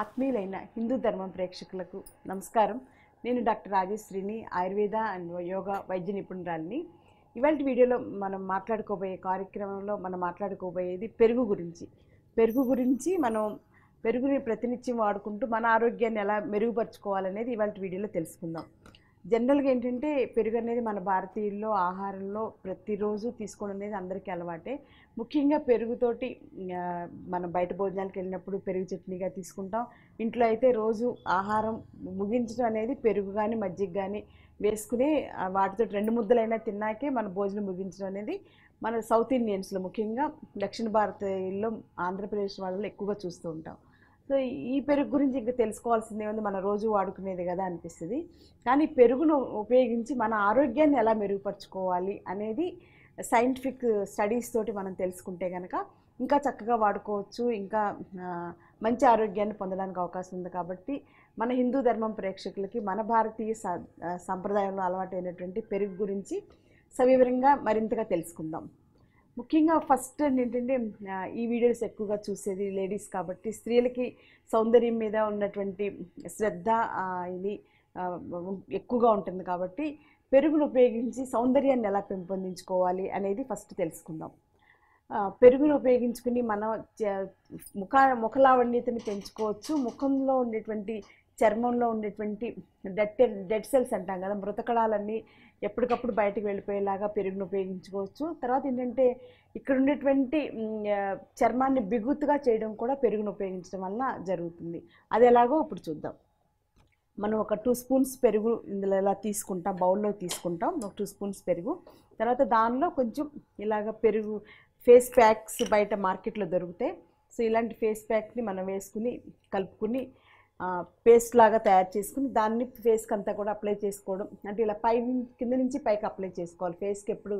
ఆత్మీయులైన హిందూ ధర్మం ప్రేక్షకులకు నమస్కారం నేను డాక్టర్ రాజేశ్రీని ఆయుర్వేద అండ్ యోగ వైద్య నిపుణురాలిని ఇవాళ వీడియోలో మనం మాట్లాడుకోబోయే కార్యక్రమంలో మనం మాట్లాడుకోబోయేది పెరుగు గురించి పెరుగు గురించి మనం పెరుగుని ప్రతినిత్యం వాడుకుంటూ మన ఆరోగ్యాన్ని ఎలా మెరుగుపరచుకోవాలనేది ఇవాళ వీడియోలో తెలుసుకుందాం జనరల్గా ఏంటంటే పెరుగు అనేది మన భారతీయుల్లో ఆహారంలో ప్రతిరోజు తీసుకోవడం అనేది అందరికీ అలవాటే ముఖ్యంగా పెరుగుతోటి మనం బయట భోజనాలకు వెళ్ళినప్పుడు పెరుగు చట్నీగా తీసుకుంటాం ఇంట్లో అయితే రోజు ఆహారం ముగించడం అనేది పెరుగు కానీ మజ్జిగ కానీ వేసుకుని వాటితో రెండు ముద్దలైనా తిన్నాకే మన భోజనం ముగించడం అనేది మన సౌత్ ఇండియన్స్లో ముఖ్యంగా దక్షిణ భారతీయుల్లో ఆంధ్రప్రదేశ్ వాళ్ళలో ఎక్కువగా చూస్తూ ఉంటాం సో ఈ పెరుగు గురించి ఇంకా తెలుసుకోవాల్సిందే ఉంది మన రోజు వాడుకునేది కదా అనిపిస్తుంది కానీ పెరుగును ఉపయోగించి మన ఆరోగ్యాన్ని ఎలా మెరుగుపరచుకోవాలి అనేది సైంటిఫిక్ స్టడీస్ తోటి మనం తెలుసుకుంటే కనుక ఇంకా చక్కగా వాడుకోవచ్చు ఇంకా మంచి ఆరోగ్యాన్ని పొందడానికి అవకాశం ఉంది కాబట్టి మన హిందూ ధర్మం ప్రేక్షకులకి మన భారతీయ సంప్రదాయంలో అలవాటైనటువంటి పెరుగు గురించి సవివరంగా మరింతగా తెలుసుకుందాం ముఖ్యంగా ఫస్ట్ ఏంటంటే ఈ వీడియోస్ ఎక్కువగా చూసేది లేడీస్ కాబట్టి స్త్రీలకి సౌందర్యం మీద ఉన్నటువంటి శ్రద్ధ ఇది ఎక్కువగా ఉంటుంది కాబట్టి పెరుగును ఉపయోగించి సౌందర్యాన్ని ఎలా పెంపొందించుకోవాలి అనేది ఫస్ట్ తెలుసుకుందాం పెరుగును ఉపయోగించుకుని మనం ముఖ ముఖలావణ్యతని పెంచుకోవచ్చు ముఖంలో ఉండేటువంటి చర్మంలో ఉండేటువంటి డెడ్ డెడ్ సెల్స్ అంటాం కదా మృతకళాలన్నీ ఎప్పటికప్పుడు బయటకు వెళ్ళిపోయేలాగా పెరుగును ఉపయోగించుకోవచ్చు తర్వాత ఏంటంటే ఇక్కడ ఉండేటువంటి చర్మాన్ని బిగుతుగా చేయడం కూడా పెరుగును ఉపయోగించడం వలన జరుగుతుంది అది ఎలాగో ఇప్పుడు చూద్దాం మనం ఒక టూ స్పూన్స్ పెరుగు ఇందులో ఇలా తీసుకుంటాం బౌల్లో తీసుకుంటాం ఒక టూ స్పూన్స్ పెరుగు తర్వాత దానిలో కొంచెం ఇలాగ పెరుగు ఫేస్ ప్యాక్స్ బయట మార్కెట్లో దొరుకుతాయి సో ఇలాంటి ఫేస్ ప్యాక్ని మనం వేసుకుని కలుపుకుని పేస్ట్ లాగా తయారు చేసుకుని దాన్ని ఫేస్కి అంతా కూడా అప్లై చేసుకోవడం అంటే ఇలా పై కింద నుంచి పైకి అప్లై చేసుకోవాలి ఫేస్కి ఎప్పుడు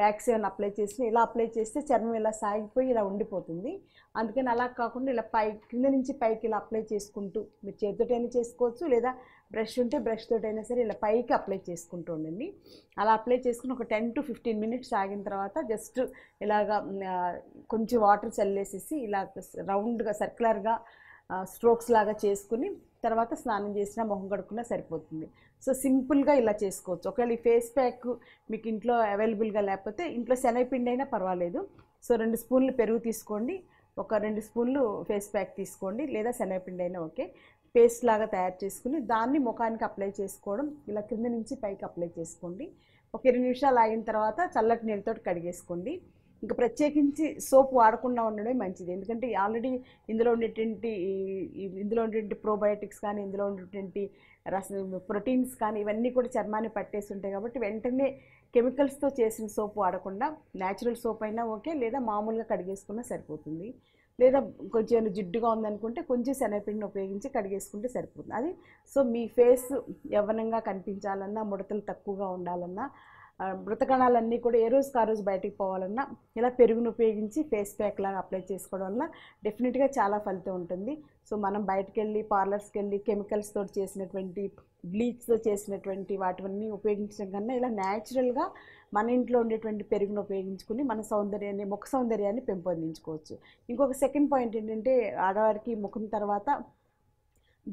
ప్యాక్స్ ఏమైనా అప్లై చేసినా ఇలా అప్లై చేస్తే చర్మం ఇలా సాగిపోయి ఇలా ఉండిపోతుంది అందుకని అలా కాకుండా ఇలా పై కింద నుంచి పైకి ఇలా అప్లై చేసుకుంటూ మీరు చేతితోటైనా చేసుకోవచ్చు లేదా బ్రష్ ఉంటే బ్రష్ తోటైనా సరే ఇలా పైకి అప్లై చేసుకుంటూ ఉండండి అలా అప్లై చేసుకుని ఒక టెన్ టు ఫిఫ్టీన్ మినిట్స్ ఆగిన తర్వాత జస్ట్ ఇలాగా కొంచెం వాటర్ చల్లేసేసి ఇలా రౌండ్గా సర్క్యులర్గా స్ట్రోక్స్ లాగా చేసుకుని తర్వాత స్నానం చేసినా మొహం కడుక్కున్నా సరిపోతుంది సో సింపుల్గా ఇలా చేసుకోవచ్చు ఒకవేళ ఈ ఫేస్ ప్యాక్ మీకు ఇంట్లో అవైలబుల్గా లేకపోతే ఇంట్లో శనగపిండి అయినా పర్వాలేదు సో రెండు స్పూన్లు పెరుగు తీసుకోండి ఒక రెండు స్పూన్లు ఫేస్ ప్యాక్ తీసుకోండి లేదా శనగపిండి అయినా ఓకే పేస్ట్ లాగా తయారు చేసుకుని దాన్ని ముఖానికి అప్లై చేసుకోవడం ఇలా కింద నుంచి పైకి అప్లై చేసుకోండి ఒక ఇరవై నిమిషాలు ఆగిన తర్వాత చల్లటి నీళ్ళతో కడిగేసుకోండి ఇంకా ప్రత్యేకించి సోప్ వాడకుండా ఉండడమే మంచిది ఎందుకంటే ఆల్రెడీ ఇందులో ఉండేటువంటి ఇందులో ఉండేటువంటి ప్రోబయోటిక్స్ కానీ ఇందులో ఉండేటువంటి రస ప్రోటీన్స్ కానీ ఇవన్నీ కూడా చర్మాన్ని పట్టేసి ఉంటాయి కాబట్టి వెంటనే కెమికల్స్తో చేసిన సోప్ వాడకుండా న్యాచురల్ సోప్ అయినా ఓకే లేదా మామూలుగా కడిగేసుకున్నా సరిపోతుంది లేదా కొంచెం జిడ్డుగా ఉందనుకుంటే కొంచెం శనగపిండిని ఉపయోగించి కడిగేసుకుంటే సరిపోతుంది అది సో మీ ఫేస్ యవ్వనంగా కనిపించాలన్నా ముడతలు తక్కువగా ఉండాలన్నా మృతకణాలన్నీ కూడా ఏ రోజు ఆ రోజు బయటికి పోవాలన్నా ఇలా పెరుగును ఉపయోగించి ఫేస్ ప్యాక్ లాగా అప్లై చేసుకోవడం వల్ల డెఫినెట్గా చాలా ఫలితం ఉంటుంది సో మనం బయటకు వెళ్ళి పార్లర్స్కి వెళ్ళి కెమికల్స్తో చేసినటువంటి బ్లీచ్తో చేసినటువంటి వాటివన్నీ ఉపయోగించడం కన్నా ఇలా న్యాచురల్గా మన ఇంట్లో ఉండేటువంటి పెరుగును ఉపయోగించుకుని మన సౌందర్యాన్ని ముఖ సౌందర్యాన్ని పెంపొందించుకోవచ్చు ఇంకొక సెకండ్ పాయింట్ ఏంటంటే ఆడవారికి ముఖం తర్వాత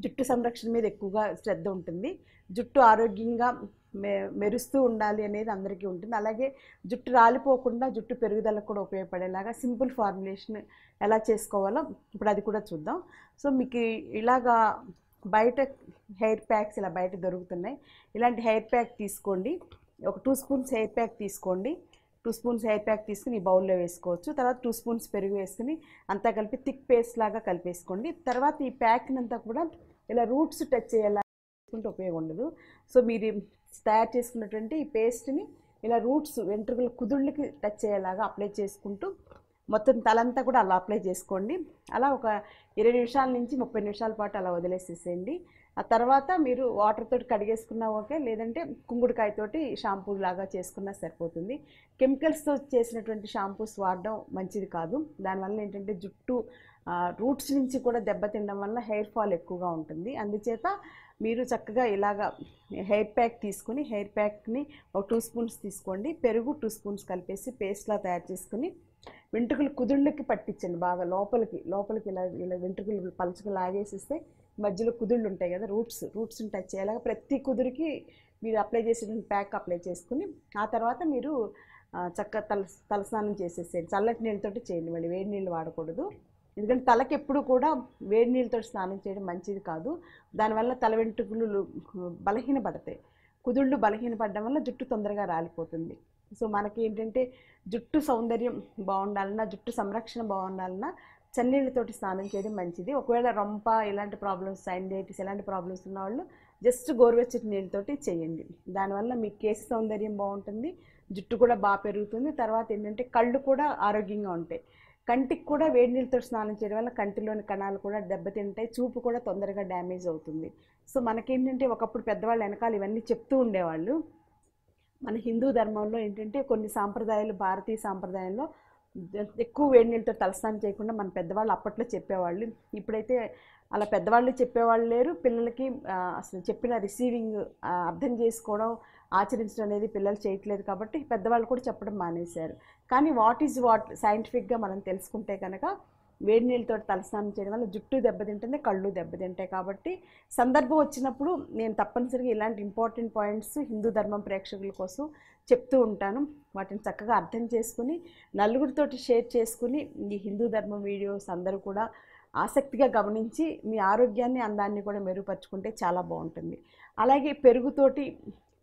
జుట్టు సంరక్షణ మీద ఎక్కువగా శ్రద్ధ ఉంటుంది జుట్టు ఆరోగ్యంగా మె మెరుస్తూ ఉండాలి అనేది అందరికీ ఉంటుంది అలాగే జుట్టు రాలిపోకుండా జుట్టు పెరుగుదలకు కూడా ఉపయోగపడేలాగా సింపుల్ ఫార్ములేషన్ ఎలా చేసుకోవాలో ఇప్పుడు అది కూడా చూద్దాం సో మీకు ఇలాగా బయట హెయిర్ ప్యాక్స్ ఇలా బయట దొరుకుతున్నాయి ఇలాంటి హెయిర్ ప్యాక్ తీసుకోండి ఒక టూ స్పూన్స్ హెయిర్ ప్యాక్ తీసుకోండి టూ స్పూన్స్ హెయిర్ ప్యాక్ తీసుకుని బౌల్లో వేసుకోవచ్చు తర్వాత టూ స్పూన్స్ పెరుగు వేసుకుని అంతా కలిపి థిక్ పేస్ట్ లాగా కలిపేసుకోండి తర్వాత ఈ ప్యాక్ని అంతా కూడా ఇలా రూట్స్ టచ్ అయ్యేలా చేసుకుంటే ఉపయోగం ఉండదు సో మీరు తయారు చేసుకున్నటువంటి ఈ పేస్ట్ని ఇలా రూట్స్ వెంట్రుకల కుదుళ్ళకి టచ్ చేయలాగా అప్లై చేసుకుంటూ మొత్తం తలంతా కూడా అలా అప్లై చేసుకోండి అలా ఒక ఇరవై నిమిషాల నుంచి ముప్పై నిమిషాల పాటు అలా వదిలేసేసేయండి ఆ తర్వాత మీరు వాటర్ తోటి కడిగేసుకున్నా ఓకే లేదంటే కుంగుడుకాయతోటి షాంపూ లాగా చేసుకున్నా సరిపోతుంది కెమికల్స్తో చేసినటువంటి షాంపూస్ వాడడం మంచిది కాదు దానివల్ల ఏంటంటే జుట్టు రూట్స్ నుంచి కూడా దెబ్బతినడం వల్ల హెయిర్ ఫాల్ ఎక్కువగా ఉంటుంది అందుచేత మీరు చక్కగా ఇలాగ హెయిర్ ప్యాక్ తీసుకుని హెయిర్ ప్యాక్ని ఒక టూ స్పూన్స్ తీసుకోండి పెరుగు టూ స్పూన్స్ కలిపేసి పేస్ట్లా తయారు చేసుకుని వెంట్రుకలు కుదుళ్ళకి పట్టించండి బాగా లోపలికి లోపలికి ఇలా ఇలా వెంట్రుకలు పలుచుకు లాగేసిస్తే మధ్యలో కుదుళ్ళు ఉంటాయి కదా రూట్స్ రూట్స్ని టచ్ చేయాలి ప్రతి కుదురికి మీరు అప్లై చేసిన ప్యాక్ అప్లై చేసుకుని ఆ తర్వాత మీరు చక్కగా తల తలస్నానం చేసేసేయండి చల్లటి నీళ్ళతో చేయండి మళ్ళీ వేడి నీళ్ళు వాడకూడదు ఎందుకంటే తలకి ఎప్పుడు కూడా వేడి నీళ్ళతో స్నానం చేయడం మంచిది కాదు దానివల్ల తల వెంట్రుకలు బలహీనపడతాయి కుదుళ్ళు బలహీనపడడం వల్ల జుట్టు తొందరగా రాలిపోతుంది సో మనకి ఏంటంటే జుట్టు సౌందర్యం బాగుండాలన్నా జుట్టు సంరక్షణ బాగుండాలన్నా చన్నీళ్ళతోటి స్నానం చేయడం మంచిది ఒకవేళ రంప ఇలాంటి ప్రాబ్లమ్స్ సైండైటిస్ ఇలాంటి ప్రాబ్లమ్స్ ఉన్న వాళ్ళు జస్ట్ గోరువెచ్చటి నీళ్ళతోటి చేయండి దానివల్ల మీ కేసు సౌందర్యం బాగుంటుంది జుట్టు కూడా బాగా పెరుగుతుంది తర్వాత ఏంటంటే కళ్ళు కూడా ఆరోగ్యంగా ఉంటాయి కంటికి కూడా వేడి నీళ్ళతో స్నానం చేయడం వల్ల కంటిలోని కణాలు కూడా దెబ్బతింటాయి చూపు కూడా తొందరగా డ్యామేజ్ అవుతుంది సో మనకేంటంటే ఒకప్పుడు పెద్దవాళ్ళు వెనకాల ఇవన్నీ చెప్తూ ఉండేవాళ్ళు మన హిందూ ధర్మంలో ఏంటంటే కొన్ని సాంప్రదాయాలు భారతీయ సాంప్రదాయంలో ఎక్కువ వేడి నీళ్ళతో తలస్నానం చేయకుండా మన పెద్దవాళ్ళు అప్పట్లో చెప్పేవాళ్ళు ఇప్పుడైతే అలా పెద్దవాళ్ళు చెప్పేవాళ్ళు లేరు పిల్లలకి అసలు చెప్పిన రిసీవింగ్ అర్థం చేసుకోవడం ఆచరించడం అనేది పిల్లలు చేయట్లేదు కాబట్టి పెద్దవాళ్ళు కూడా చెప్పడం మానేశారు కానీ వాట్ ఈజ్ వాట్ సైంటిఫిక్గా మనం తెలుసుకుంటే కనుక వేడి నీళ్ళతో తలస్నానం చేయడం వల్ల జుట్టు దెబ్బతింటుంది కళ్ళు దెబ్బతింటాయి కాబట్టి సందర్భం వచ్చినప్పుడు నేను తప్పనిసరిగా ఇలాంటి ఇంపార్టెంట్ పాయింట్స్ హిందూ ధర్మం ప్రేక్షకుల కోసం చెప్తూ ఉంటాను వాటిని చక్కగా అర్థం చేసుకుని నలుగురితోటి షేర్ చేసుకుని ఈ హిందూ ధర్మం వీడియోస్ అందరూ కూడా ఆసక్తిగా గమనించి మీ ఆరోగ్యాన్ని అందాన్ని కూడా మెరుగుపరుచుకుంటే చాలా బాగుంటుంది అలాగే పెరుగుతోటి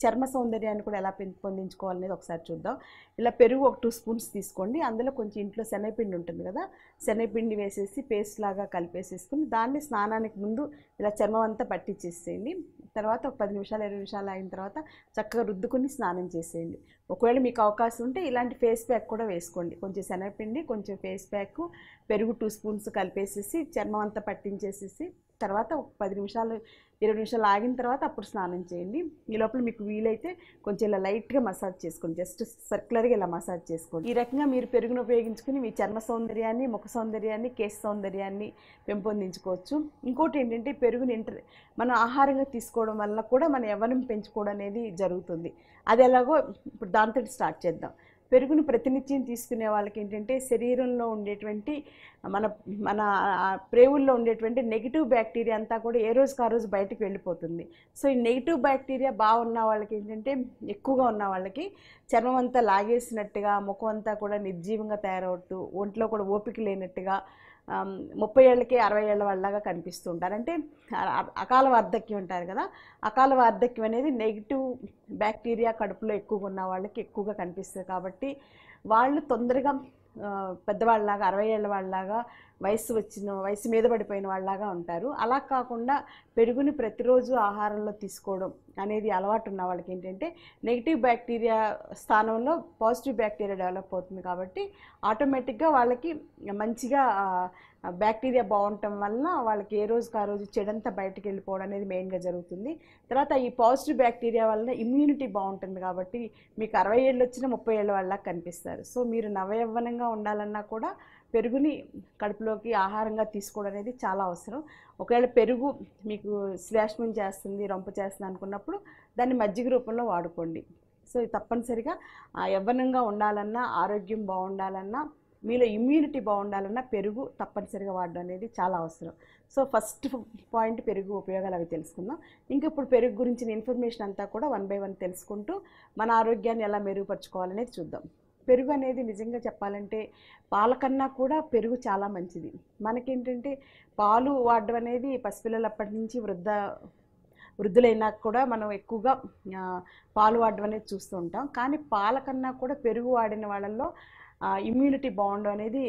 చర్మ సౌందర్యాన్ని కూడా ఎలా పెంపొందించుకోవాలనేది ఒకసారి చూద్దాం ఇలా పెరుగు ఒక టూ స్పూన్స్ తీసుకోండి అందులో కొంచెం ఇంట్లో శనగపిండి ఉంటుంది కదా శనగపిండి వేసేసి పేస్ట్ లాగా కలిపేసేసుకుని దాన్ని స్నానానికి ముందు ఇలా చర్మం అంతా పట్టించేసేయండి తర్వాత ఒక పది నిమిషాలు ఇరవై నిమిషాలు అయిన తర్వాత చక్కగా రుద్దుకుని స్నానం చేసేయండి ఒకవేళ మీకు అవకాశం ఉంటే ఇలాంటి ఫేస్ ప్యాక్ కూడా వేసుకోండి కొంచెం శనగపిండి కొంచెం ఫేస్ ప్యాక్ పెరుగు టూ స్పూన్స్ కలిపేసేసి చర్మం అంతా పట్టించేసేసి తర్వాత ఒక పది నిమిషాలు ఇరవై నిమిషాలు ఆగిన తర్వాత అప్పుడు స్నానం చేయండి ఈ లోపల మీకు వీలైతే కొంచెం ఇలా లైట్గా మసాజ్ చేసుకోండి జస్ట్ సర్క్యులర్గా ఇలా మసాజ్ చేసుకోండి ఈ రకంగా మీరు పెరుగును ఉపయోగించుకుని మీ చర్మ సౌందర్యాన్ని ముఖ సౌందర్యాన్ని కేశ సౌందర్యాన్ని పెంపొందించుకోవచ్చు ఇంకోటి ఏంటంటే పెరుగుని ఇంటర్ మనం ఆహారంగా తీసుకోవడం వల్ల కూడా మన ఎవరిని పెంచుకోవడం అనేది జరుగుతుంది అది ఎలాగో ఇప్పుడు దాంతో స్టార్ట్ చేద్దాం పెరుగును ప్రతినిత్యం తీసుకునే వాళ్ళకి ఏంటంటే శరీరంలో ఉండేటువంటి మన మన ప్రేవుల్లో ఉండేటువంటి నెగిటివ్ బ్యాక్టీరియా అంతా కూడా ఏ రోజుకి ఆ రోజు బయటకు వెళ్ళిపోతుంది సో ఈ నెగిటివ్ బ్యాక్టీరియా బాగున్న వాళ్ళకి ఏంటంటే ఎక్కువగా ఉన్న వాళ్ళకి చర్మం అంతా లాగేసినట్టుగా ముఖం అంతా కూడా నిర్జీవంగా తయారవుతూ ఒంట్లో కూడా ఓపిక లేనట్టుగా ముప్పై ఏళ్ళకి అరవై ఏళ్ళ వాళ్ళలాగా కనిపిస్తూ ఉంటారు అంటే అకాల వార్ధక్యం అంటారు కదా అకాల వార్ధక్యం అనేది నెగిటివ్ బ్యాక్టీరియా కడుపులో ఎక్కువగా ఉన్న వాళ్ళకి ఎక్కువగా కనిపిస్తుంది కాబట్టి వాళ్ళు తొందరగా పెద్దవాళ్ళలాగా అరవై ఏళ్ళ వాళ్ళలాగా వయసు వచ్చిన వయసు మీద పడిపోయిన వాళ్ళలాగా ఉంటారు అలా కాకుండా పెరుగుని ప్రతిరోజు ఆహారంలో తీసుకోవడం అనేది అలవాటు ఉన్న వాళ్ళకి ఏంటంటే నెగిటివ్ బ్యాక్టీరియా స్థానంలో పాజిటివ్ బ్యాక్టీరియా డెవలప్ అవుతుంది కాబట్టి ఆటోమేటిక్గా వాళ్ళకి మంచిగా బ్యాక్టీరియా బాగుండటం వలన వాళ్ళకి ఏ రోజుకి ఆ రోజు చెడంతా బయటకు వెళ్ళిపోవడం అనేది మెయిన్గా జరుగుతుంది తర్వాత ఈ పాజిటివ్ బ్యాక్టీరియా వల్ల ఇమ్యూనిటీ బాగుంటుంది కాబట్టి మీకు అరవై ఏళ్ళు వచ్చిన ముప్పై ఏళ్ళ వాళ్ళ కనిపిస్తారు సో మీరు నవయవ్వనంగా ఉండాలన్నా కూడా పెరుగుని కడుపులోకి ఆహారంగా తీసుకోవడం అనేది చాలా అవసరం ఒకవేళ పెరుగు మీకు శ్లేష్మం చేస్తుంది రంపు చేస్తుంది అనుకున్నప్పుడు దాన్ని మజ్జిగ రూపంలో వాడుకోండి సో తప్పనిసరిగా యవ్వనంగా ఉండాలన్నా ఆరోగ్యం బాగుండాలన్నా మీలో ఇమ్యూనిటీ బాగుండాలన్నా పెరుగు తప్పనిసరిగా వాడడం అనేది చాలా అవసరం సో ఫస్ట్ పాయింట్ పెరుగు ఉపయోగాలు అవి తెలుసుకుందాం ఇంక ఇప్పుడు పెరుగు గురించిన ఇన్ఫర్మేషన్ అంతా కూడా వన్ బై వన్ తెలుసుకుంటూ మన ఆరోగ్యాన్ని ఎలా మెరుగుపరచుకోవాలనేది చూద్దాం పెరుగు అనేది నిజంగా చెప్పాలంటే పాలకన్నా కూడా పెరుగు చాలా మంచిది మనకేంటంటే పాలు వాడడం అనేది అప్పటి నుంచి వృద్ధ వృద్ధులైనా కూడా మనం ఎక్కువగా పాలు వాడడం అనేది చూస్తూ ఉంటాం కానీ పాలకన్నా కూడా పెరుగు వాడిన వాళ్ళల్లో ఇమ్యూనిటీ బాండ్ అనేది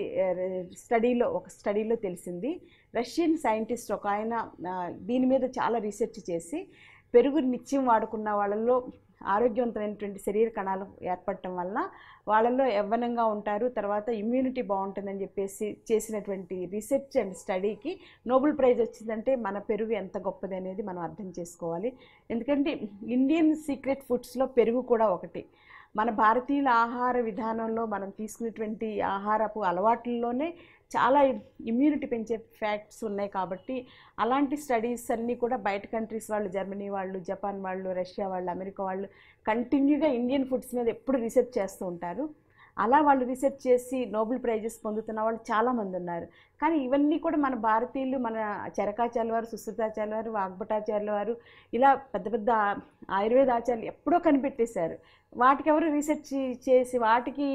స్టడీలో ఒక స్టడీలో తెలిసింది రష్యన్ సైంటిస్ట్ ఒక ఆయన దీని మీద చాలా రీసెర్చ్ చేసి పెరుగు నిత్యం వాడుకున్న వాళ్ళలో ఆరోగ్యవంతమైనటువంటి శరీర కణాలు ఏర్పడటం వల్ల వాళ్ళల్లో యవ్వనంగా ఉంటారు తర్వాత ఇమ్యూనిటీ బాగుంటుందని చెప్పేసి చేసినటువంటి రీసెర్చ్ అండ్ స్టడీకి నోబెల్ ప్రైజ్ వచ్చిందంటే మన పెరుగు ఎంత గొప్పది అనేది మనం అర్థం చేసుకోవాలి ఎందుకంటే ఇండియన్ సీక్రెట్ ఫుడ్స్లో పెరుగు కూడా ఒకటి మన భారతీయుల ఆహార విధానంలో మనం తీసుకునేటువంటి ఆహారపు అలవాట్లలోనే చాలా ఇమ్యూనిటీ పెంచే ఫ్యాక్ట్స్ ఉన్నాయి కాబట్టి అలాంటి స్టడీస్ అన్నీ కూడా బయట కంట్రీస్ వాళ్ళు జర్మనీ వాళ్ళు జపాన్ వాళ్ళు రష్యా వాళ్ళు అమెరికా వాళ్ళు కంటిన్యూగా ఇండియన్ ఫుడ్స్ మీద ఎప్పుడు రీసెర్చ్ చేస్తూ ఉంటారు అలా వాళ్ళు రీసెర్చ్ చేసి నోబెల్ ప్రైజెస్ పొందుతున్న వాళ్ళు చాలామంది ఉన్నారు కానీ ఇవన్నీ కూడా మన భారతీయులు మన చరకాచార్య వారు సుశ్రుతాచార్య వారు వాగ్భటాచార్యుల వారు ఇలా పెద్ద పెద్ద ఆయుర్వేద ఆచార్యులు ఎప్పుడో కనిపెట్టేశారు వాటికి ఎవరు రీసెర్చ్ చేసి వాటికి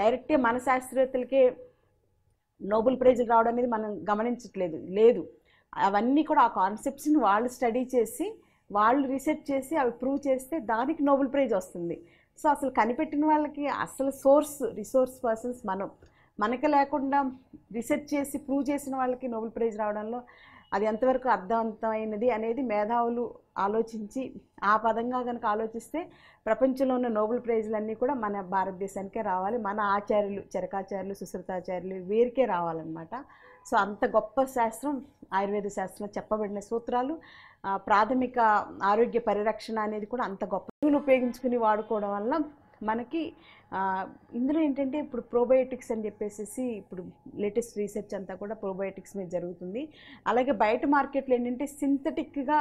డైరెక్టే మన శాస్త్రవేత్తలకే నోబెల్ ప్రైజ్ రావడం అనేది మనం గమనించట్లేదు లేదు అవన్నీ కూడా ఆ కాన్సెప్ట్స్ని వాళ్ళు స్టడీ చేసి వాళ్ళు రీసెర్చ్ చేసి అవి ప్రూవ్ చేస్తే దానికి నోబెల్ ప్రైజ్ వస్తుంది సో అసలు కనిపెట్టిన వాళ్ళకి అసలు సోర్స్ రిసోర్స్ పర్సన్స్ మనం మనకి లేకుండా రీసెర్చ్ చేసి ప్రూవ్ చేసిన వాళ్ళకి నోబెల్ ప్రైజ్ రావడంలో అది ఎంతవరకు అర్థవంతమైనది అనేది మేధావులు ఆలోచించి ఆ పదంగా కనుక ఆలోచిస్తే ప్రపంచంలో ఉన్న నోబెల్ ప్రైజ్లన్నీ కూడా మన భారతదేశానికే రావాలి మన ఆచార్యులు చరకాచార్యులు సుశ్రుతాచార్యులు వీరికే రావాలన్నమాట సో అంత గొప్ప శాస్త్రం ఆయుర్వేద శాస్త్రంలో చెప్పబడిన సూత్రాలు ప్రాథమిక ఆరోగ్య పరిరక్షణ అనేది కూడా అంత గొప్ప ఉపయోగించుకుని వాడుకోవడం వల్ల మనకి ఇందులో ఏంటంటే ఇప్పుడు ప్రోబయోటిక్స్ అని చెప్పేసి ఇప్పుడు లేటెస్ట్ రీసెర్చ్ అంతా కూడా ప్రోబయోటిక్స్ మీద జరుగుతుంది అలాగే బయట మార్కెట్లో ఏంటంటే సింథటిక్గా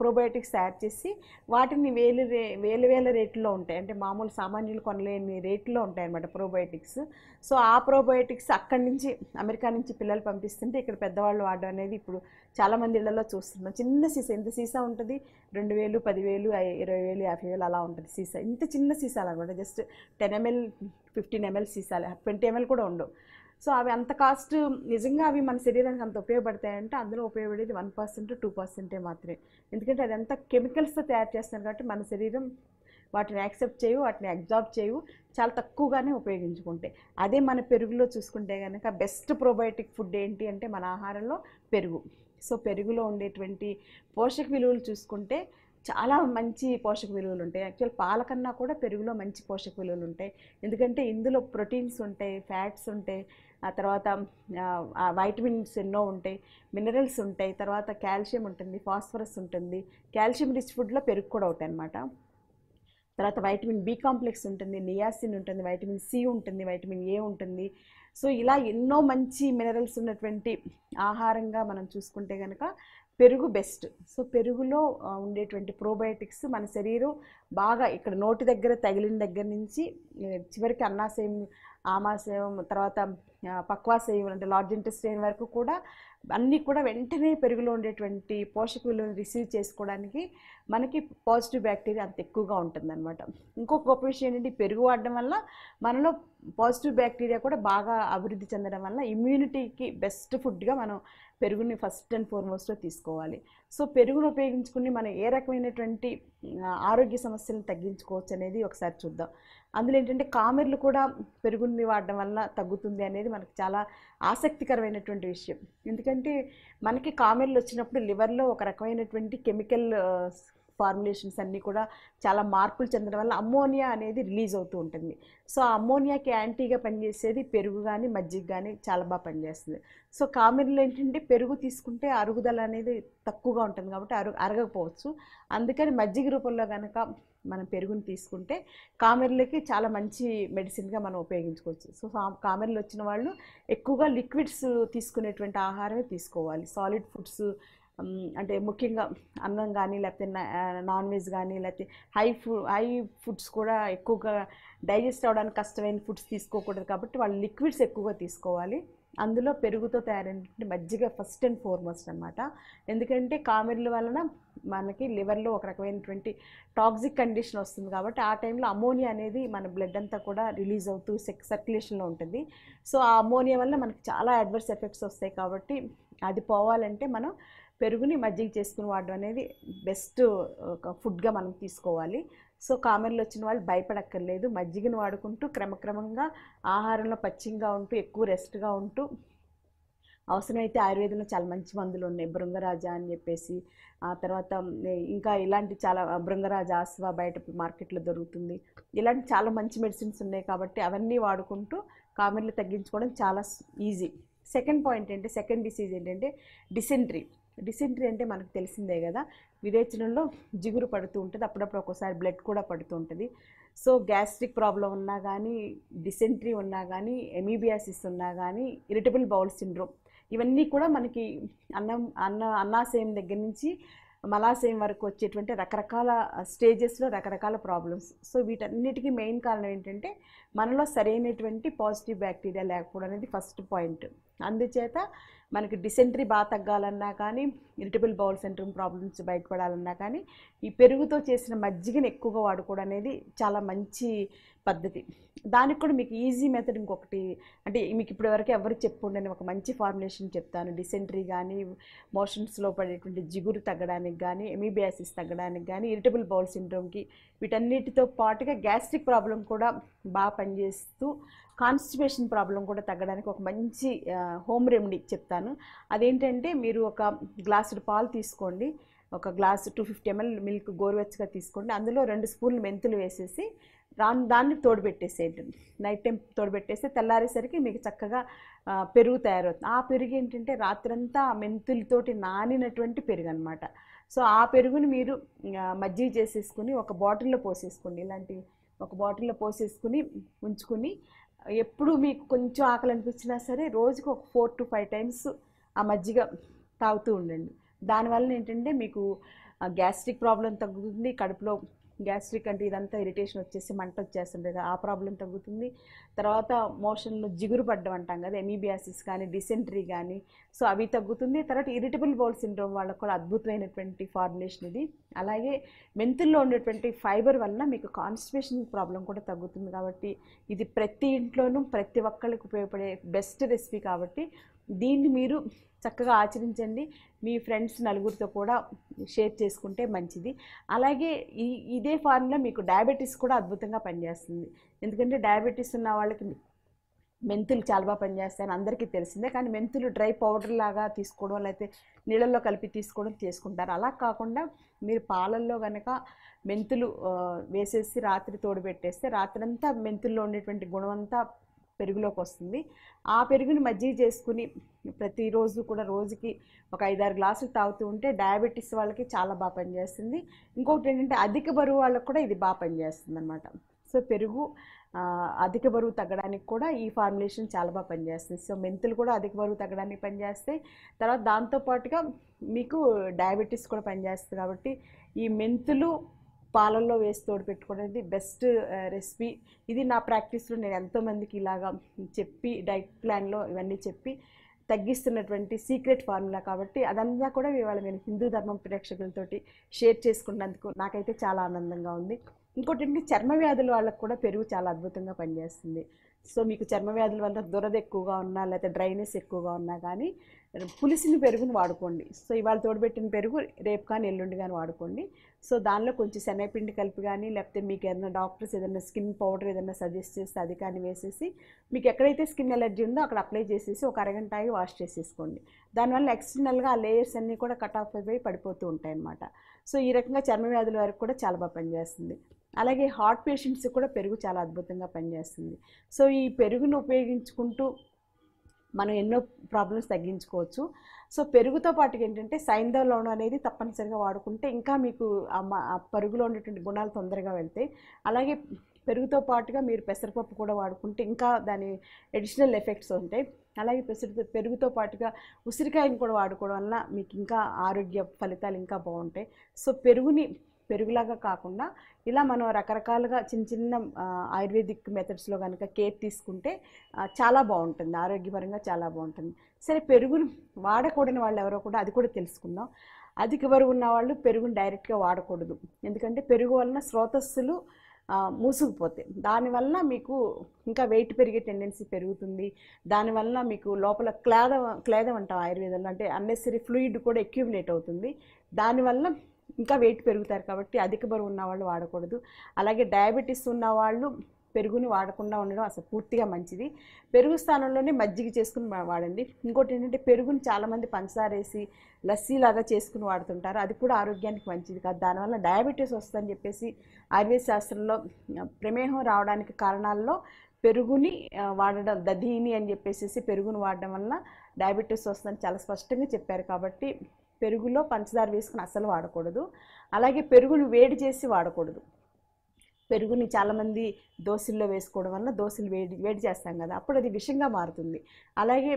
ప్రోబయోటిక్స్ తయారు చేసి వాటిని వేలు వేల వేల రేట్లో ఉంటాయి అంటే మామూలు సామాన్యులు కొనలేని రేట్లో ఉంటాయి అన్నమాట ప్రోబయోటిక్స్ సో ఆ ప్రోబయోటిక్స్ అక్కడి నుంచి అమెరికా నుంచి పిల్లలు పంపిస్తుంటే ఇక్కడ పెద్దవాళ్ళు వాడడం అనేది ఇప్పుడు చాలామంది ఇళ్లలో చూస్తున్నాం చిన్న సీసా ఎంత సీసా ఉంటుంది రెండు వేలు పదివేలు ఇరవై వేలు యాభై వేలు అలా ఉంటుంది సీసా ఇంత చిన్న సీసాలు అనమాట just ten ML fifteen ML సీసాలు ట్వంటీ ఎంఎల్ కూడా ఉండవు సో అవి అంత కాస్ట్ నిజంగా అవి మన శరీరానికి అంత ఉపయోగపడతాయంటే అందులో ఉపయోగపడేది వన్ పర్సెంట్ టూ పర్సెంటే మాత్రమే ఎందుకంటే అది అంత కెమికల్స్తో తయారు చేస్తున్నారు కాబట్టి మన శరీరం వాటిని యాక్సెప్ట్ చేయవు వాటిని అబ్జార్బ్ చేయవు చాలా తక్కువగానే ఉపయోగించుకుంటాయి అదే మన పెరుగులో చూసుకుంటే కనుక బెస్ట్ ప్రోబయోటిక్ ఫుడ్ ఏంటి అంటే మన ఆహారంలో పెరుగు సో పెరుగులో ఉండేటువంటి పోషక విలువలు చూసుకుంటే చాలా మంచి పోషక విలువలు ఉంటాయి యాక్చువల్ పాల కన్నా కూడా పెరుగులో మంచి పోషక విలువలు ఉంటాయి ఎందుకంటే ఇందులో ప్రోటీన్స్ ఉంటాయి ఫ్యాట్స్ ఉంటాయి ఆ తర్వాత వైటమిన్స్ ఎన్నో ఉంటాయి మినరల్స్ ఉంటాయి తర్వాత కాల్షియం ఉంటుంది ఫాస్ఫరస్ ఉంటుంది కాల్షియం రిచ్ ఫుడ్లో పెరుగు కూడా ఒకటి అనమాట తర్వాత వైటమిన్ బి కాంప్లెక్స్ ఉంటుంది నియాసిన్ ఉంటుంది వైటమిన్ సి ఉంటుంది వైటమిన్ ఏ ఉంటుంది సో ఇలా ఎన్నో మంచి మినరల్స్ ఉన్నటువంటి ఆహారంగా మనం చూసుకుంటే కనుక పెరుగు బెస్ట్ సో పెరుగులో ఉండేటువంటి ప్రోబయోటిక్స్ మన శరీరం బాగా ఇక్కడ నోటి దగ్గర తగిలిన దగ్గర నుంచి చివరికి అన్నాశయం ఆమాశయం తర్వాత పక్వాసేయం అంటే లార్జ్ ఇంటెస్టైన్ వరకు కూడా అన్నీ కూడా వెంటనే పెరుగులో ఉండేటువంటి పోషక విలువలు రిసీవ్ చేసుకోవడానికి మనకి పాజిటివ్ బ్యాక్టీరియా అంత ఎక్కువగా ఉంటుందన్నమాట ఇంకొక గొప్ప విషయం ఏంటంటే పెరుగు వాడడం వల్ల మనలో పాజిటివ్ బ్యాక్టీరియా కూడా బాగా అభివృద్ధి చెందడం వల్ల ఇమ్యూనిటీకి బెస్ట్ ఫుడ్గా మనం పెరుగుని ఫస్ట్ అండ్ ఫార్మోస్ట్లో తీసుకోవాలి సో పెరుగును ఉపయోగించుకుని మనం ఏ రకమైనటువంటి ఆరోగ్య సమస్యలను తగ్గించుకోవచ్చు అనేది ఒకసారి చూద్దాం అందులో ఏంటంటే కామెర్లు కూడా పెరుగుని వాడడం వల్ల తగ్గుతుంది అనేది మనకు చాలా ఆసక్తికరమైనటువంటి విషయం ఎందుకంటే మనకి కామెర్లు వచ్చినప్పుడు లివర్లో ఒక రకమైనటువంటి కెమికల్ ఫార్ములేషన్స్ అన్నీ కూడా చాలా మార్పులు చెందడం వల్ల అమ్మోనియా అనేది రిలీజ్ అవుతూ ఉంటుంది సో అమ్మోనియాకి యాంటీగా పనిచేసేది పెరుగు కానీ మజ్జిగ కానీ చాలా బాగా పనిచేస్తుంది సో కామెర్లు ఏంటంటే పెరుగు తీసుకుంటే అరుగుదల అనేది తక్కువగా ఉంటుంది కాబట్టి అరు అరగకపోవచ్చు అందుకని మజ్జిగ రూపంలో కనుక మనం పెరుగుని తీసుకుంటే కామెర్లకి చాలా మంచి మెడిసిన్గా మనం ఉపయోగించుకోవచ్చు సో కామెర్లు వచ్చిన వాళ్ళు ఎక్కువగా లిక్విడ్స్ తీసుకునేటువంటి ఆహారమే తీసుకోవాలి సాలిడ్ ఫుడ్స్ అంటే ముఖ్యంగా అన్నం కానీ లేకపోతే నాన్ వెజ్ కానీ లేకపోతే హై ఫుడ్ హై ఫుడ్స్ కూడా ఎక్కువగా డైజెస్ట్ అవడానికి కష్టమైన ఫుడ్స్ తీసుకోకూడదు కాబట్టి వాళ్ళు లిక్విడ్స్ ఎక్కువగా తీసుకోవాలి అందులో పెరుగుతో తయారైనటువంటి మజ్జిగ ఫస్ట్ అండ్ ఫార్మోస్ట్ అనమాట ఎందుకంటే కామెర్ల వలన మనకి లివర్లో ఒక రకమైనటువంటి టాక్సిక్ కండిషన్ వస్తుంది కాబట్టి ఆ టైంలో అమోనియా అనేది మన బ్లడ్ అంతా కూడా రిలీజ్ అవుతూ సెక్ సర్క్యులేషన్లో ఉంటుంది సో ఆ అమోనియా వల్ల మనకి చాలా అడ్వర్స్ ఎఫెక్ట్స్ వస్తాయి కాబట్టి అది పోవాలంటే మనం పెరుగుని మజ్జిగ చేసుకుని వాడడం అనేది బెస్ట్ ఒక ఫుడ్గా మనం తీసుకోవాలి సో కామెర్లు వచ్చిన వాళ్ళు భయపడక్కర్లేదు మజ్జిగను వాడుకుంటూ క్రమక్రమంగా ఆహారంలో పచ్చిగా ఉంటూ ఎక్కువ రెస్ట్గా ఉంటూ అవసరమైతే ఆయుర్వేదంలో చాలా మంచి మందులు ఉన్నాయి బృంగరాజ అని చెప్పేసి ఆ తర్వాత ఇంకా ఇలాంటి చాలా బృంగరాజ ఆస్వా బయట మార్కెట్లో దొరుకుతుంది ఇలాంటి చాలా మంచి మెడిసిన్స్ ఉన్నాయి కాబట్టి అవన్నీ వాడుకుంటూ కామెర్లు తగ్గించుకోవడం చాలా ఈజీ సెకండ్ పాయింట్ ఏంటంటే సెకండ్ డిసీజ్ ఏంటంటే డిసెంట్రీ డిసెంట్రీ అంటే మనకు తెలిసిందే కదా విరేచనంలో జిగురు పడుతూ ఉంటుంది అప్పుడప్పుడు ఒక్కోసారి బ్లడ్ కూడా పడుతూ ఉంటుంది సో గ్యాస్ట్రిక్ ప్రాబ్లం ఉన్నా కానీ డిసెంట్రీ ఉన్నా కానీ ఎమీబియాసిస్ ఉన్నా కానీ ఇరిటబుల్ బౌల్ సిండ్రోమ్ ఇవన్నీ కూడా మనకి అన్నం అన్న అన్నాశయం దగ్గర నుంచి మలాశయం వరకు వచ్చేటువంటి రకరకాల స్టేజెస్లో రకరకాల ప్రాబ్లమ్స్ సో వీటన్నిటికీ మెయిన్ కారణం ఏంటంటే మనలో సరైనటువంటి పాజిటివ్ బ్యాక్టీరియా లేకపోవడం అనేది ఫస్ట్ పాయింట్ అందుచేత మనకి డిసెంట్రీ బాగా తగ్గాలన్నా కానీ ఇరిటబుల్ బౌల్ సెంట్రమ్ ప్రాబ్లమ్స్ బయటపడాలన్నా కానీ ఈ పెరుగుతో చేసిన మజ్జిగని ఎక్కువగా వాడుకోవడం అనేది చాలా మంచి పద్ధతి దానికి కూడా మీకు ఈజీ మెథడ్ ఇంకొకటి అంటే మీకు ఇప్పటివరకు ఎవరు అని ఒక మంచి ఫార్ములేషన్ చెప్తాను డిసెంట్రీ కానీ మోషన్స్లో పడేటువంటి జిగురు తగ్గడానికి కానీ ఎమీబియాసిస్ తగ్గడానికి కానీ ఇరిటబుల్ బౌల్ సిండ్రోమ్కి వీటన్నిటితో పాటుగా గ్యాస్ట్రిక్ ప్రాబ్లం కూడా బాగా పనిచేస్తూ కాన్స్టిపేషన్ ప్రాబ్లం కూడా తగ్గడానికి ఒక మంచి హోమ్ రెమెడీ చెప్తాను అదేంటంటే మీరు ఒక గ్లాసుడు పాలు తీసుకోండి ఒక glass two fifty ML milk గోరువెచ్చగా తీసుకోండి అందులో రెండు స్పూన్లు మెంతులు వేసేసి దాన్ని దాన్ని తోడుపెట్టేసేయండి నైట్ టైం తోడుపెట్టేస్తే తెల్లారేసరికి మీకు చక్కగా పెరుగు తయారవుతుంది ఆ పెరుగు ఏంటంటే రాత్రంతా మెంతులతోటి నానినటువంటి పెరుగు అనమాట సో ఆ పెరుగుని మీరు మజ్జిగ చేసేసుకుని ఒక బాటిల్లో పోసేసుకోండి ఇలాంటి ఒక బాటిల్లో పోసేసుకుని ఉంచుకుని ఎప్పుడు మీకు కొంచెం ఆకలి అనిపించినా సరే రోజుకు ఒక ఫోర్ టు ఫైవ్ టైమ్స్ ఆ మజ్జిగ తాగుతూ ఉండండి దానివల్ల ఏంటంటే మీకు గ్యాస్ట్రిక్ ప్రాబ్లం తగ్గుతుంది కడుపులో గ్యాస్ట్రిక్ అంటే ఇదంతా ఇరిటేషన్ వచ్చేసి మంట వచ్చేస్తుంది కదా ఆ ప్రాబ్లం తగ్గుతుంది తర్వాత మోషన్లో జిగురు పడ్డం అంటాం కదా ఎమీబియాసిస్ కానీ డిసెంట్రీ కానీ సో అవి తగ్గుతుంది తర్వాత ఇరిటబుల్ బౌల్ సిండ్రోమ్ వాళ్ళకు కూడా అద్భుతమైనటువంటి ఫార్ములేషన్ ఇది అలాగే మెంతుల్లో ఉండేటువంటి ఫైబర్ వల్ల మీకు కాన్స్టిపేషన్ ప్రాబ్లం కూడా తగ్గుతుంది కాబట్టి ఇది ప్రతి ఇంట్లోనూ ప్రతి ఒక్కరికి ఉపయోగపడే బెస్ట్ రెసిపీ కాబట్టి దీన్ని మీరు చక్కగా ఆచరించండి మీ ఫ్రెండ్స్ నలుగురితో కూడా షేర్ చేసుకుంటే మంచిది అలాగే ఈ ఇదే ఫార్ములా మీకు డయాబెటీస్ కూడా అద్భుతంగా పనిచేస్తుంది ఎందుకంటే డయాబెటీస్ ఉన్న వాళ్ళకి మెంతులు చాలా బాగా పనిచేస్తాయని అందరికీ తెలిసిందే కానీ మెంతులు డ్రై పౌడర్ లాగా తీసుకోవడం లేకపోతే నీళ్ళల్లో కలిపి తీసుకోవడం చేసుకుంటారు అలా కాకుండా మీరు పాలల్లో కనుక మెంతులు వేసేసి రాత్రి తోడు పెట్టేస్తే రాత్రంతా మెంతుల్లో ఉండేటువంటి గుణం అంతా పెరుగులోకి వస్తుంది ఆ పెరుగుని మజ్జిగ చేసుకుని ప్రతిరోజు కూడా రోజుకి ఒక ఐదారు గ్లాసులు తాగుతూ ఉంటే డయాబెటీస్ వాళ్ళకి చాలా బాగా పనిచేస్తుంది ఇంకొకటి ఏంటంటే అధిక బరువు వాళ్ళకి కూడా ఇది బాగా పనిచేస్తుంది అనమాట సో పెరుగు అధిక బరువు తగ్గడానికి కూడా ఈ ఫార్ములేషన్ చాలా బాగా పనిచేస్తుంది సో మెంతులు కూడా అధిక బరువు తగ్గడానికి పనిచేస్తాయి తర్వాత దాంతోపాటుగా మీకు డయాబెటీస్ కూడా పనిచేస్తుంది కాబట్టి ఈ మెంతులు పాలల్లో వేసి తోడు పెట్టుకోవడం బెస్ట్ రెసిపీ uh, ఇది నా ప్రాక్టీస్లో నేను ఎంతోమందికి ఇలాగా చెప్పి డైట్ ప్లాన్లో ఇవన్నీ చెప్పి తగ్గిస్తున్నటువంటి సీక్రెట్ ఫార్ములా కాబట్టి అదంతా కూడా ఇవాళ నేను హిందూ ధర్మం ప్రేక్షకులతోటి షేర్ చేసుకున్నందుకు నాకైతే చాలా ఆనందంగా ఉంది ఇంకోటి చర్మ వ్యాధులు వాళ్ళకు కూడా పెరుగు చాలా అద్భుతంగా పనిచేస్తుంది సో మీకు చర్మ వ్యాధుల వల్ల దురద ఎక్కువగా ఉన్నా లేకపోతే డ్రైనెస్ ఎక్కువగా ఉన్నా కానీ పులిసిన పెరుగును వాడుకోండి సో ఇవాళ తోడబెట్టిన పెరుగు రేపు కానీ ఎల్లుండి కానీ వాడుకోండి సో దానిలో కొంచెం శనగపిండి కలిపి కానీ లేకపోతే మీకు ఏదైనా డాక్టర్స్ ఏదైనా స్కిన్ పౌడర్ ఏదైనా సజెస్ట్ చేస్తే అది కానీ వేసేసి మీకు ఎక్కడైతే స్కిన్ ఎలర్జీ ఉందో అక్కడ అప్లై చేసేసి ఒక అరగంట ఆగి వాష్ చేసేసుకోండి దానివల్ల ఎక్స్టర్నల్గా ఆ లేయర్స్ అన్నీ కూడా కట్ ఆఫ్ అయిపోయి పడిపోతూ ఉంటాయి అన్నమాట సో ఈ రకంగా చర్మ వ్యాధుల వరకు కూడా చాలా బాగా పనిచేస్తుంది అలాగే హార్ట్ పేషెంట్స్కి కూడా పెరుగు చాలా అద్భుతంగా పనిచేస్తుంది సో ఈ పెరుగును ఉపయోగించుకుంటూ మనం ఎన్నో ప్రాబ్లమ్స్ తగ్గించుకోవచ్చు సో పెరుగుతో పాటు ఏంటంటే సైంధవ లోణం అనేది తప్పనిసరిగా వాడుకుంటే ఇంకా మీకు ఆ పరుగులో ఉండేటువంటి గుణాలు తొందరగా వెళ్తాయి అలాగే పెరుగుతో పాటుగా మీరు పెసరపప్పు కూడా వాడుకుంటే ఇంకా దాని అడిషనల్ ఎఫెక్ట్స్ ఉంటాయి అలాగే పెసరి పెరుగుతో పాటుగా ఉసిరికాయను కూడా వాడుకోవడం వల్ల మీకు ఇంకా ఆరోగ్య ఫలితాలు ఇంకా బాగుంటాయి సో పెరుగుని పెరుగులాగా కాకుండా ఇలా మనం రకరకాలుగా చిన్న చిన్న ఆయుర్వేదిక్ మెథడ్స్లో కనుక కేర్ తీసుకుంటే చాలా బాగుంటుంది ఆరోగ్యపరంగా చాలా బాగుంటుంది సరే పెరుగును వాడకూడని వాళ్ళు ఎవరో కూడా అది కూడా తెలుసుకుందాం అధిక బరువు ఉన్న వాళ్ళు పెరుగును డైరెక్ట్గా వాడకూడదు ఎందుకంటే పెరుగు వలన స్రోతస్సులు మూసుకుపోతాయి దానివల్ల మీకు ఇంకా వెయిట్ పెరిగే టెండెన్సీ పెరుగుతుంది దానివల్ల మీకు లోపల క్లేద క్లేదం అంటాం ఆయుర్వేదంలో అంటే అన్నెసరీ ఫ్లూయిడ్ కూడా ఎక్యూమిలేట్ అవుతుంది దానివల్ల ఇంకా వెయిట్ పెరుగుతారు కాబట్టి అధిక బరువు ఉన్నవాళ్ళు వాడకూడదు అలాగే డయాబెటీస్ ఉన్నవాళ్ళు పెరుగుని వాడకుండా ఉండడం అసలు పూర్తిగా మంచిది పెరుగు స్థానంలోనే మజ్జిగ చేసుకుని వాడండి ఇంకోటి ఏంటంటే పెరుగుని చాలామంది పంచదార వేసి లస్సీలాగా చేసుకుని వాడుతుంటారు అది కూడా ఆరోగ్యానికి మంచిది కాదు దానివల్ల డయాబెటీస్ వస్తుందని చెప్పేసి ఆయుర్వేద శాస్త్రంలో ప్రమేహం రావడానికి కారణాల్లో పెరుగుని వాడడం దధీని అని చెప్పేసి పెరుగుని వాడడం వల్ల డయాబెటీస్ వస్తుందని చాలా స్పష్టంగా చెప్పారు కాబట్టి పెరుగులో పంచదార వేసుకుని అస్సలు వాడకూడదు అలాగే పెరుగును వేడి చేసి వాడకూడదు పెరుగుని చాలామంది దోశల్లో వేసుకోవడం వల్ల దోశలు వేడి వేడి చేస్తాం కదా అప్పుడు అది విషంగా మారుతుంది అలాగే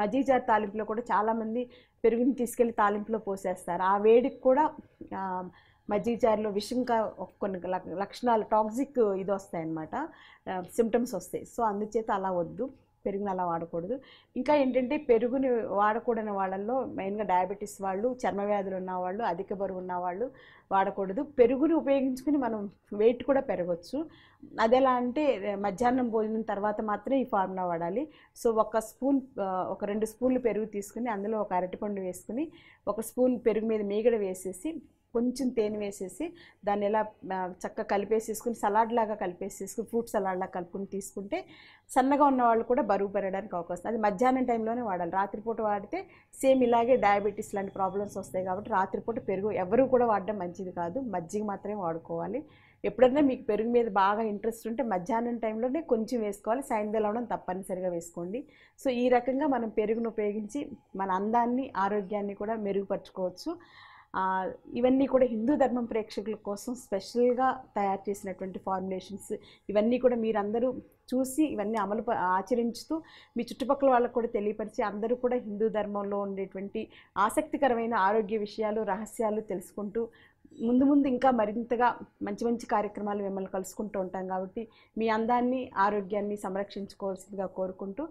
మజీజార్ తాలింపులో కూడా చాలామంది పెరుగుని తీసుకెళ్ళి తాలింపులో పోసేస్తారు ఆ వేడికి కూడా మజ్జిగచారులో విషంగా కొన్ని లక్షణాలు టాక్సిక్ ఇది వస్తాయన్నమాట సిమ్టమ్స్ వస్తాయి సో అందుచేత అలా వద్దు పెరుగుని అలా వాడకూడదు ఇంకా ఏంటంటే పెరుగుని వాడకూడని వాళ్ళల్లో మెయిన్గా డయాబెటీస్ వాళ్ళు చర్మ వ్యాధులు ఉన్నవాళ్ళు అధిక బరువు ఉన్నవాళ్ళు వాడకూడదు పెరుగుని ఉపయోగించుకుని మనం వెయిట్ కూడా పెరగచ్చు ఎలా అంటే మధ్యాహ్నం భోజనం తర్వాత మాత్రమే ఈ ఫార్ములా వాడాలి సో ఒక స్పూన్ ఒక రెండు స్పూన్లు పెరుగు తీసుకుని అందులో ఒక అరటిపండు వేసుకుని ఒక స్పూన్ పెరుగు మీద మీగడ వేసేసి కొంచెం తేనె వేసేసి దాన్ని ఎలా చక్కగా కలిపేసేసుకుని సలాడ్ లాగా కలిపేసేసుకుని ఫ్రూట్ సలాడ్ లాగా కలుపుకుని తీసుకుంటే సన్నగా ఉన్న వాళ్ళు కూడా బరువు పెరగడానికి అవకాశం అది మధ్యాహ్నం టైంలోనే వాడాలి రాత్రిపూట వాడితే సేమ్ ఇలాగే డయాబెటీస్ లాంటి ప్రాబ్లమ్స్ వస్తాయి కాబట్టి రాత్రిపూట పెరుగు ఎవరు కూడా వాడడం మంచిది కాదు మజ్జిగ మాత్రమే వాడుకోవాలి ఎప్పుడైనా మీకు పెరుగు మీద బాగా ఇంట్రెస్ట్ ఉంటే మధ్యాహ్నం టైంలోనే కొంచెం వేసుకోవాలి సాయంత్రం అవడం తప్పనిసరిగా వేసుకోండి సో ఈ రకంగా మనం పెరుగును ఉపయోగించి మన అందాన్ని ఆరోగ్యాన్ని కూడా మెరుగుపరచుకోవచ్చు ఇవన్నీ కూడా హిందూ ధర్మం ప్రేక్షకుల కోసం స్పెషల్గా తయారు చేసినటువంటి ఫార్ములేషన్స్ ఇవన్నీ కూడా మీరందరూ చూసి ఇవన్నీ అమలు ఆచరించుతూ మీ చుట్టుపక్కల వాళ్ళకు కూడా తెలియపరిచి అందరూ కూడా హిందూ ధర్మంలో ఉండేటువంటి ఆసక్తికరమైన ఆరోగ్య విషయాలు రహస్యాలు తెలుసుకుంటూ ముందు ముందు ఇంకా మరింతగా మంచి మంచి కార్యక్రమాలు మిమ్మల్ని కలుసుకుంటూ ఉంటాం కాబట్టి మీ అందాన్ని ఆరోగ్యాన్ని సంరక్షించుకోవాల్సిందిగా కోరుకుంటూ